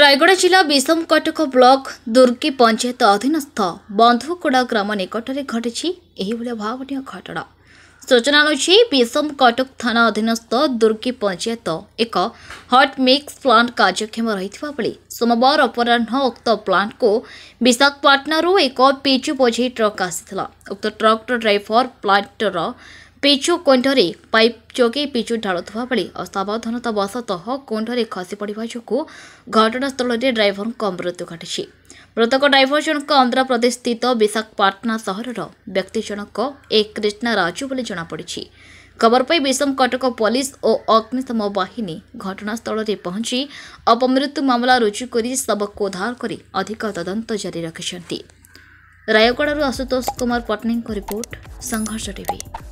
ରାୟଗଡ଼ା ଜିଲ୍ଲା ବିଷମକଟକ ବ୍ଲକ ଦୁର୍ଗୀ ପଞ୍ଚାୟତ ଅଧୀନସ୍ଥ ବନ୍ଧୁକୁଡ଼ା ଗ୍ରାମ ନିକଟରେ ଘଟିଛି ଏହିଭଳିଆ ଭାବନୀୟ ଘଟଣା ସୂଚନା ଅନୁଯାୟୀ ବିଷମକଟକ ଥାନା ଅଧୀନସ୍ଥ ଦୁର୍ଗୀ ପଞ୍ଚାୟତ ଏକ ହଟ୍ ମିକ୍ସ ପ୍ଲାଣ୍ଟ କାର୍ଯ୍ୟକ୍ଷମ ରହିଥିବା ବେଳେ ସୋମବାର ଅପରାହ୍ନ ଉକ୍ତ ପ୍ଲାଣ୍ଟକୁ ବିଶାଖପାଟଣାରୁ ଏକ ପିଚୁ ବୋଝେଇ ଟ୍ରକ୍ ଆସିଥିଲା ଉକ୍ତ ଟ୍ରକ୍ର ଡ୍ରାଇଭର ପ୍ଲାଣ୍ଟର ପିଚୁ କଣ୍ଠରେ ପାଇପ୍ ଯୋଗେ ପିଚୁ ଢାଳୁଥିବା ବେଳେ ଅସାବଧାନତା ବଶତଃ କଣ୍ଠରେ ଖସି ପଡ଼ିବା ଯୋଗୁଁ ଘଟଣାସ୍ଥଳରେ ଡ୍ରାଇଭରଙ୍କ ମୃତ୍ୟୁ ଘଟିଛି ମୃତକ ଡ୍ରାଇଭର ଜଣକ ଆନ୍ଧ୍ରପ୍ରଦେଶସ୍ଥିତ ବିଶାଖପାଟନା ସହରର ବ୍ୟକ୍ତି ଜଣକ ଏ କ୍ରିଷ୍ଣା ରାଜୁ ବୋଲି ଜଣାପଡ଼ିଛି ଖବର ପାଇ ବିଷମ କଟକ ପୋଲିସ ଓ ଅଗ୍ନିଶମ ବାହିନୀ ଘଟଣାସ୍ଥଳରେ ପହଞ୍ଚ ଅପମୃତ୍ୟୁ ମାମଲା ରୁଜୁ କରି ଶବକୁ ଉଦ୍ଧାର କରି ଅଧିକ ତଦନ୍ତ ଜାରି ରଖିଛନ୍ତି ରାୟଗଡ଼ାରୁ ଆଶୁତୋଷ କୁମାର ପଟ୍ଟନାୟକଙ୍କ ରିପୋର୍ଟ ସଂଘର୍ଷ ଟିଭି